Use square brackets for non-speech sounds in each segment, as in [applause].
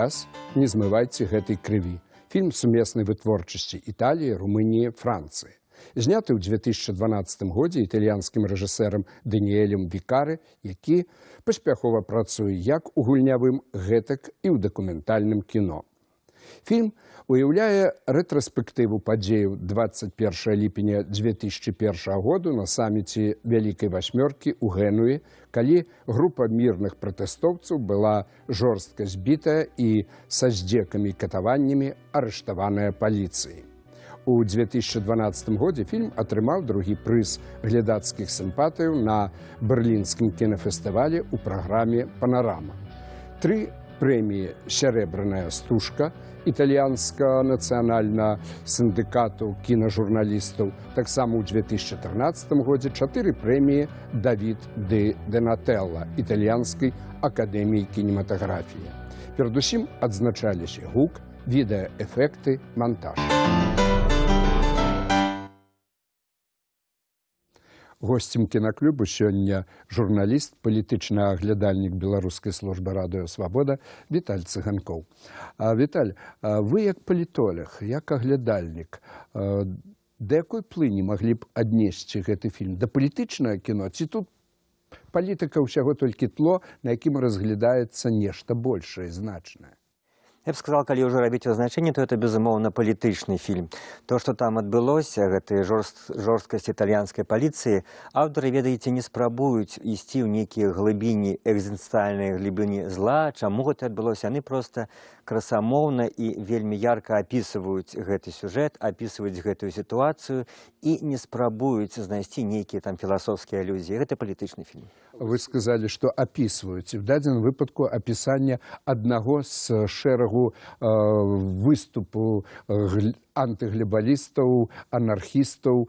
час не змывайце гэтай крыві. Фільм сумеснай вытворчасці Італіі, Румыніі, Францыі. Зняты ў 2012 годзе італьянскім рэжысэрам Даніэлем Вікары, які паспяхова працуе як у гульнявым гэтак і ў дакументальным кіно. Фільм уяўляе рэтраспектыву падзеяў 21 ліпеня 2001 году на саміце вялікай васьмёркі ў Гэнуі, калі група мірных пратэстоўцаў была жорстка збітая і са здзекамі катаваннямі арыштаваная паліцыі. У 2012 годзе фільм атрымаў другі прыз глядацкіх сімпатыяў на берлінскім кінафестывалі ў праграме панарама. Тры прэміі сярэбраная стужка італьянскага нацыянальнага сындыкату кінажурналістаў таксама ў 2014 годзе чатыры прэміі давід д дэнателла італьянскай акадэміі кінематаграфіі перадусім адзначаліся гук відэаэфекты монтаж Thank you. гостцем кінаклюбу сёння журналіст палітычны аглядальнік беларускай службы радыёвабода віталь цыганкоў віталь вы як палітолях як аглядальнік да якой плыні маглі б аднесці гэты фільм да палітычнае кіно ці тут палітыка ўсяго толькі тло на якім разглядаецца нешта большае значнае Я б сказал, калі ўжо рабіць вызначэнне, то это безумоўна палітычны фільм. То, што там адбылося гэтая жорсткасць італьянскай паліцыі, аўтары ведаеце, не спрабуюць ісці ў нейкія глыбіні экзенстальныя глыбіні зла, чаму гэта адбылося, яны проста красамоўна і вельмі ярка апісваюць гэты сюжэт апісваюць гэтую сітуацыю і не спрабуюць знайсці нейкія там філасофскія алюзіі гэта палітычны фільм вы сказалі што апісваюць в дадзеным выпадку апісання аднаго з шэрагу э, выступу э, гляд антыглебалістаў анархістаў э,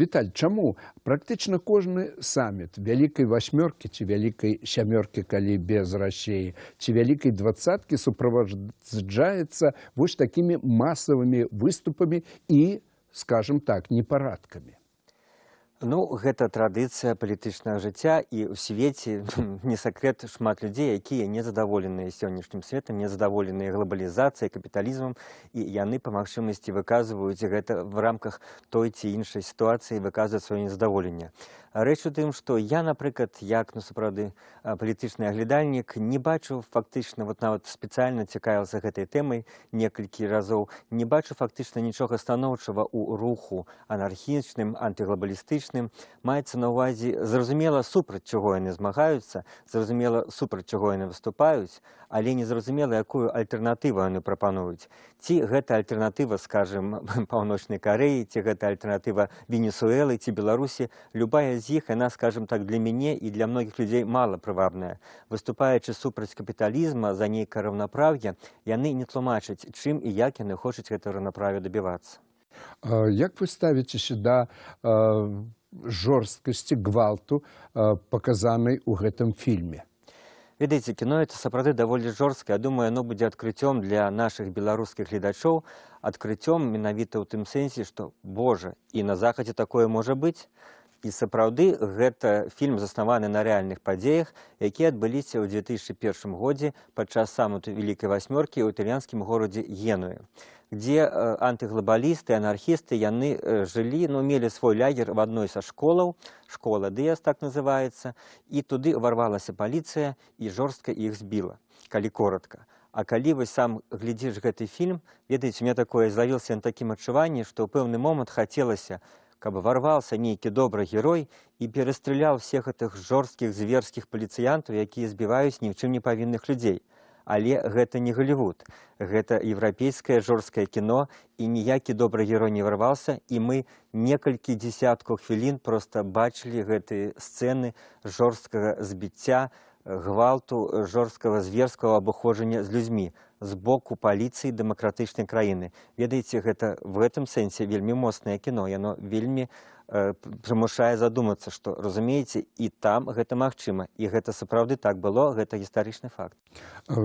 віталь чаму практычна кожны саміт вялікай васьмёркі ці вялікай сямёркі калі без рассеі ці вялікай двадцаткі суправаджаецца вось такімі масавымі выступамі і скажем так непарадкамі Ну гэта традыцыя палітычнага жыцця і ў свеце не сакрэт шмат людзей, якія незадаволеныя сённяшнім светам, незадаволеныя глобалізацыяй, капіталізмам і яны па магчымасці выказваюць гэта в рамках той ці іншай сітуацыі выказваць сваё незадаволенне рэч у тым што я напрыклад як ну сапраўды палітычны аглядальнік не бачыў фактычна вот нават спецыяльна цікавіўся гэтай тэмай некалькі разоў не бачу фактычна нічога станоўчага ў руху анархічным антыглобалістычным маецца на ўвазе зразумела супраць чаго яны змагаюцца зразумела супраць чаго яны выступаюць але незразумела якую альтэрнатыву яны прапануюць ці гэта альтэрнатыва скажем [laughs] паўночнай кареі ці гэта альтэрнатыва венесуэлы ці беларусі любая з іх яна скажем так для мяне і для многіх людзей мала прывабная выступаючы супраць капіталізма за нейкае раўнапраўе яны не тлумачаць чым і як яны хочуць гэта раўнаправе дабівацца як вы ставіце сюда жорсткасці гвалту паказанай у гэтым фільме ведаеце кіно это сапраўды даволі жорстка я думаю оно будзе адкрыццём для нашых беларускіх гледачоў адкрыццём менавіта ў тым сэнсе што божа і на захадзе такое можа быць і сапраўды гэта фільм заснаваны на рэальных падзеях які адбыліся ў 2001 годзе падчас самуту вялікай васьмёркі ў італьянскім горадзе генуе дзе антыглабалісты анархісты яны жылі ну мелі свой лягер в адной са школаў школа дыас так называецца і туды варвалася паліцыя і жорстка іх збіла калі коротко а калі вы сам глядзіш гэты фільм ведаеце мне такое злавіился на такім адчуванні што ў пэўны момант хацелася на каб варваўся нейкі добры герой і перастраляў всех гэтых жорсткіх зверскіх паліцыянтаў, якія збіваюць ні ў чым не павінных людзей. Але гэта не галівуд. Гэта еўрапейскае жорсткае кіно і ніякі добры герой не варваўся і мы некалькі дзясяткаў хвілін проста бачылі гэтыя сцэны жорсткага збіцця, гвалту жорсткага зверскага абыходжання з людзьмі, з боку паліцыі дэмакратычнай краіны. Ведаеце, гэта в гэтым сэнсе вельмі моцнае кіно, яно вельмі Э, прымушае задумацца што разумееце і там гэта магчыма і гэта сапраўды так было гэта гістарычны факт э,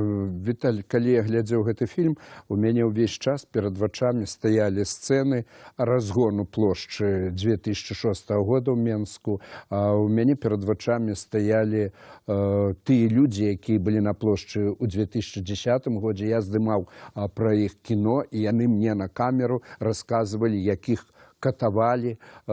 Віталь калі я глядзеў гэты фільм у мяне ўвесь час перад вачамі стаялі сцэны разгону плошчы 2006 года ў менску а у мяне перад вачамі стаялі э, тыя людзі якія былі на плошчы ў 2010 годзе я здымаў пра іх кіно і яны мне на камеру расказвалі якіх у катавалі э,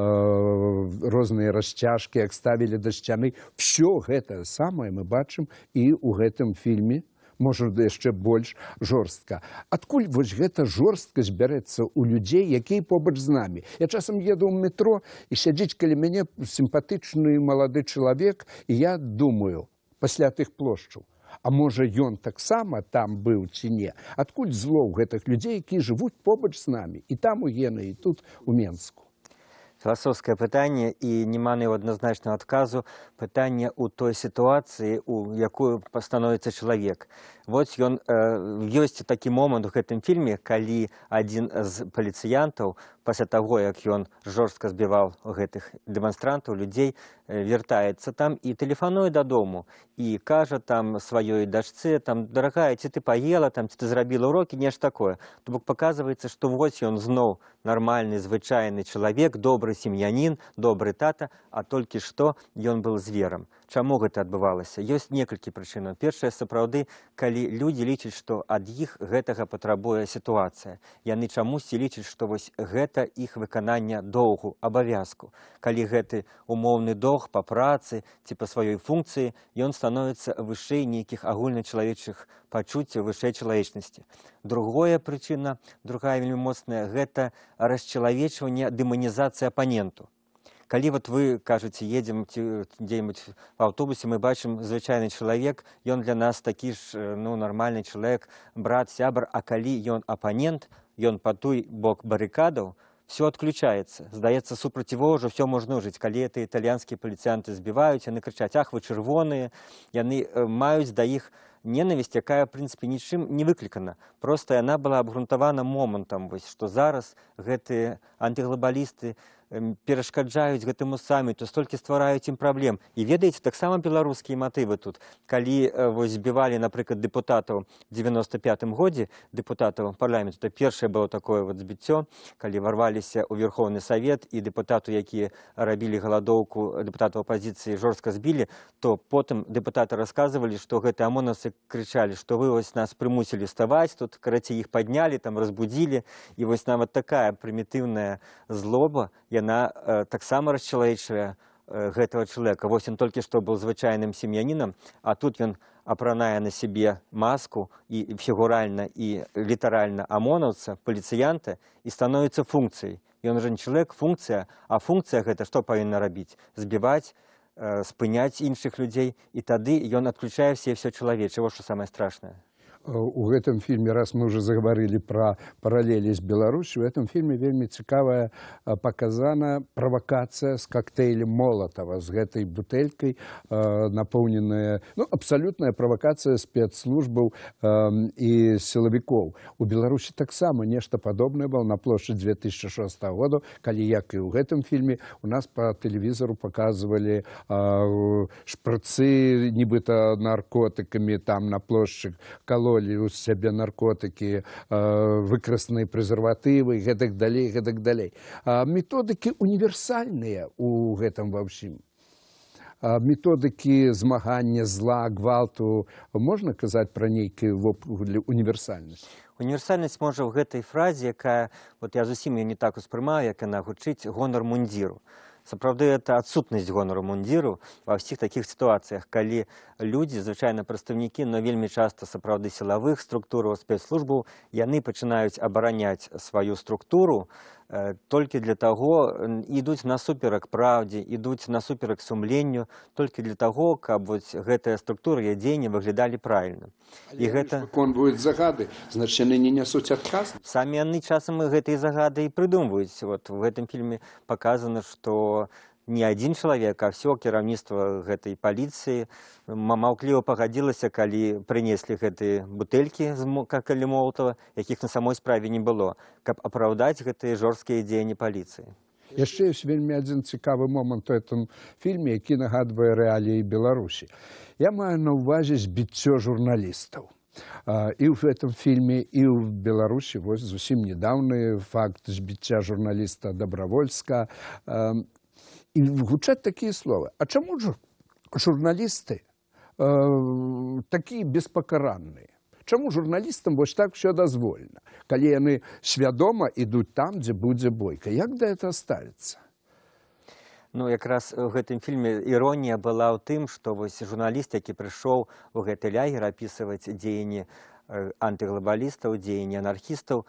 розныя расцяжкі, як ставілі да сцяны. Всё гэтае самае мы бачым і ў гэтым фільме можа яшчэ больш жорстка. Адкуль вось гэта жорстка збярэцца ў людзей, якія побач з намі. Я часам еду ў метро і сядзіць каля мяне сімпатычны малады чалавек, і я думаю пасля тых плошчаў. А можа, ён таксама там быў ці не. Адкуль зло ў гэтых людзей, які жывуць побач з намі, і там у Гена і тут у Менску. Філасофскае пытанне і неманы ў адназначнага адказу пытання ў той сітуацыі, у якую пастановіцца чалавек вот ён ёсць э, такі момант у гэтым фільме калі адзін з паліцыянтаў пасля таго як ён жорстка збіваў гэтых дэманстрантаў людзей э, вяртаецца там і тэлефануе дадому і кажа там сваёй дачцы там дарагая ці ты паела там ці ты зрабіла урокі нешта такое то бок паказваецца што вось ён зноў нармальны звычайны чалавек добры сем'янін добры тата а толькі што ён быў зверам чаму гэта адбывалася ёсць некалькі прычынаў першае сапраўды калі калі людзі лічаць, што ад іх гэтага патрабуе сітуацыя. Яны чамусьці лічаць, што вось гэта іх выкананне доўгу абавязку. Калі гэты умоўны доўг па працы ці па сваёй функцыі ён становіцца вышэй нейкіх агульначалавечых пачуццяў вышэй чалавечнасці. Другое прычына, другая вельмі моцная гэта расчалавечванне дэманізацыі апаненту калі вот вы кажаце едзем ці дзе нибудь в аўтобусе мы бачым звычайны чалавек ён для нас такі ж э, ну нармальны чалавек брат сябр а калі ён апанент ён па той бок барыкадаў все отключается здаецца супраціво ўжо все можна жыць калі это італьянскія паліцыянты збіваюць яны крычаць ах вы чырвоныя яны э, маюць да іх ненавісць якая в прынцыпе нічым не выклікана просто яна была абгрунтавана момантам вось што зараз гэтыя антыглабалісты перашкаджаюць гэтаму саміту столькі ствараюць ім праблем і ведаеце таксама беларускія матывы тут калі э, вось збівалі напрыклад дэпутатаў девяносто пятым годзе дэпутатаў парламенту то першае было такое вот збіццё калі варваліся ў верховны савет і дэпутату якія рабілі галадоўку дэпутатаў апозіцыі жорстка збілі то потым дэпутаты расказвалі што гэты амонасы крычалі что вы вось нас прымусілі ставаць тут карацей іх паднялі там разбудзілі і вось нават такая прымітыўная злоба яна э, таксама расчалавечая э, гэтага чалавека вось ён толькі што быў звычайным сем'янінам а тут ён апранае на сябе маску і фігуральна і літаральна амонаўца паліцыянта і становіцца функцыяй ён жа не чалавек функцыя а функцыя гэта што павінна рабіць збіваць Э, спыняць іншых людзей і тады ён адключае все все чалавечы во што самае страшнае Э, у гэтым фільме раз мы уже загаварылі пра паралелі з беларусю у этом фільме вельмі цікавая э, показана правакацыя с коктейлем молотава з гэтай бутэлькай э, напоўненая ну, абсалютная правакацыя спецслужбаў і сілавікоў у беларусі таксама нешта падобнае было на плошчы 2006 году калі як і ў гэтым фільме у нас по тэлевізору показывалі шпрацы нібыта наркотыкамі там на плошчы калоні кантролі ў сябе наркотыкі выкрасныя прэзерватывы гэтак далей гэтак далей методыкі універсальныя у гэтым ва ўсім методыкі змагання зла гвалту можна казаць пра нейкі вопгуле універсальнасць універсальнасць можа ў гэтай фразе якая вот я зусім я не так успрымаю як яна гучыць гонар мундзіру сапраўды это адсутнасць гонару мундзіру ва ўсіх такіх сітуацыях калі людзі звычайна прадстаўнікі но вельмі часта сапраўды сілавых структураў спецслужбаў яны пачынаюць абараняць сваю структуру то Э, толькі для таго ідуць насуперак праўдзе ідуць насуперак сумленню толькі для таго каб вось гэтыя структуры я дзеянні выглядалі правільна і гэта конваюць загады значит яны не нясуць адказ самі яны часам і гэтыя загады і прыдумваюць вот в гэтым фільме показано што не адзін чалавек а все кіраўніцтва гэтай паліцыі маўкліва пагадзілася калі прынеслі гэтыя бутэлькі з калі молтава якіх на самой справе не было каб апраўдаць гэтыя жорсткія дзеянні паліцыі яшчэ ёсць вельмі адзін цікавы момант у этом фільме які нагадвае рэаліі беларусі я маю на ўвазе збіццё журналістаў і ў гэтым фільме і ў беларусі вось зусім нядаўны факт збіцця журналіста дабравольска і гучаць такія словы а чаму ж журналісты э, такія беспакаранныя чаму журналістам вось так все дазволена калі яны свядома ідуць там дзе будзе бойка як да это ставіцца Ну, якраз у гэтым фільме іронія была ў тым, што вось журналіст, які прыйшоў у гэты лягер апісваць дзеянні Э, антыглабалістаў дзеянні анархістаў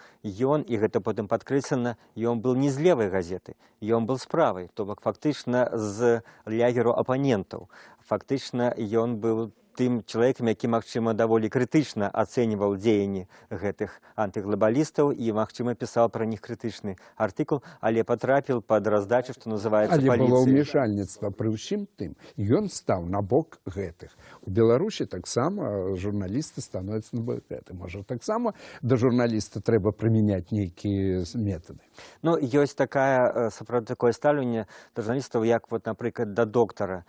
ён і гэта потым падкрэслена ён был не з левай газеты ён был справай то бок фактычна з лягеру апанентаў фактычна ён быў тым чалавекам, які магчыма даволі крытычна ацэньваў дзеянні гэтых антыглабалістаў і магчыма пісаў пра них крытычны артыкул, але патрапіў пад раздачу, што называецца ўмешальніцтва пры ўсім тым ён стаў на бок гэтых у беларусі таксама журналісты становяцца на бок гэты можа таксама да журналіста трэба прымяняць нейкія метады ну ёсць такая сапраўды такое стаўленне да журналістаў як вот напрыклад да доктара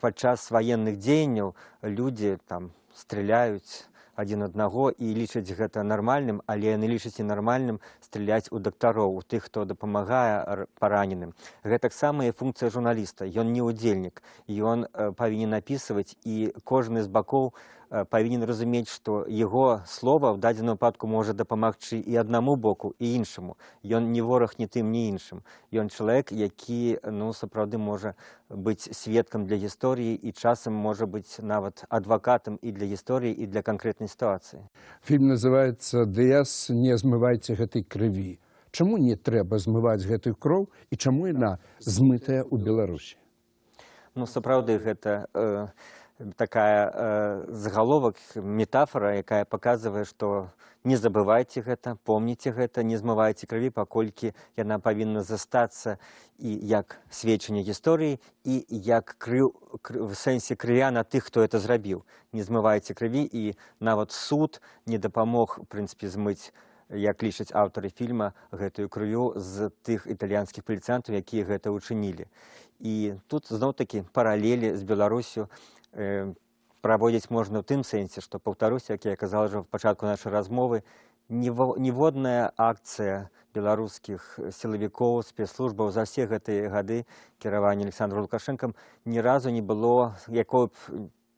падчас ваенных дзеянняў людзі там стреляюць адзін аднаго і лічаць гэта нармальным, але яны лічаць і нармальным стреляць у дактароў, у тых, хто дапамагае параненым. Гэтаксама і функцыя журналіста. Ён не ўдзельнік, ён э, павінен напісваць і кожны з бакоў Э, павінен разумець, што яго слова ў дадзеным выпадку можа дапамагчы і аднаму боку і іншаму. Ён не вораг ні тым, ні іншым. Ён чалавек, які ну, сапраўды можа быць сведкам для гісторыі і часам можа быць нават адвакатам і для гісторыі і для канкрэтнай сітуацыі. Фільм называецца «Дыяс, не змывайце гэтай крыві. Чаму не трэба змываць гэтую кроў і чаму яна змытая ў Беларусі? Ну сапраўды гэта. Э, такая э, загаловак метафора якая паказвае што не забывайце гэта помніце гэта не змывайце крыві паколькі яна павінна застацца і як сведчанне гісторыі і як крыў в сэнсе крыя на тых хто это зрабіў не змывайце крыві і нават суд не дапамог прынпе змыць як лічаць аўтары фільма гэтую крыю з тых італьянскіх паліцыянтаў якія гэта ўчынілі і тут зноў такі паралелі з беларусю праводзіць можна ў тым сэнсе, што паўтаруся, як я казала ўжо ў пачатку нашай размовы, ніводная акцыя беларускіх сілавікоў спецслужбаў за ўсе гэтыя гады кіравання александру лукашэнкам ні разу не было якой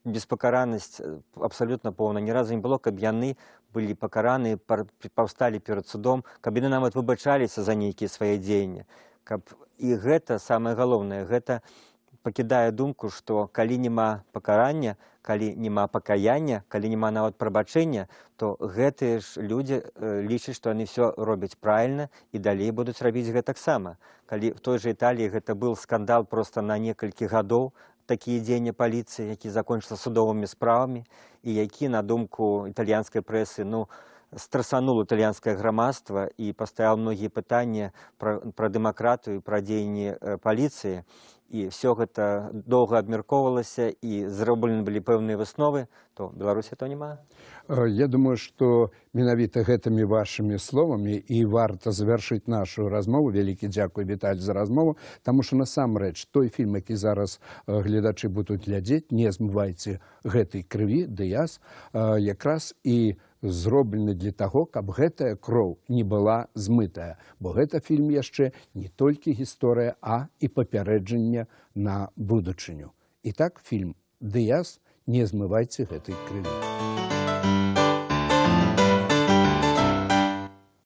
беспакаранасць э, абсалютна поўна ні разу не было каб яны былі пакараны паўсталі перад судом каб яны нават выбачаліся за нейкія свае дзеянні каб і гэта самае галоўнае гэта э, пакідае думку што калі няма пакарання калі няма пакаяння калі няма нават прабачэння то гэтыя ж людзі э, лічаць што яны все робяць правильно і далей будуць рабіць гэтаксама калі в той жа італіі гэта быў скандал просто на некалькі гадоў такія дзеянні паліцыі які закончыцца судовымі справамі і які на думку італьянскай прэсы ну страсанула італьянскае грамадства і пастаяў многія пытанні пра, пра дэмакратыю пра дзеянні э, паліцыі і все гэта доўга абмяркоўвалася і зроблены былі пэўныя высновы то беларусі то няма э, я думаю што менавіта гэтымі вашымі словамі і варта завяршыць нашу размову вялікі дзякуй віталь за размову таму што насамрэч той фільм які зараз э, гледачы будуць глядзець не змывайце гэтай крыві дыяс якраз і зроблены для таго, каб гэтая кроў не была змытая, бо гэта фільм яшчэ не толькі гісторыя, а і папярэджанне на будучыню. І так фільм Дыяс не змывайце гэтай крыві.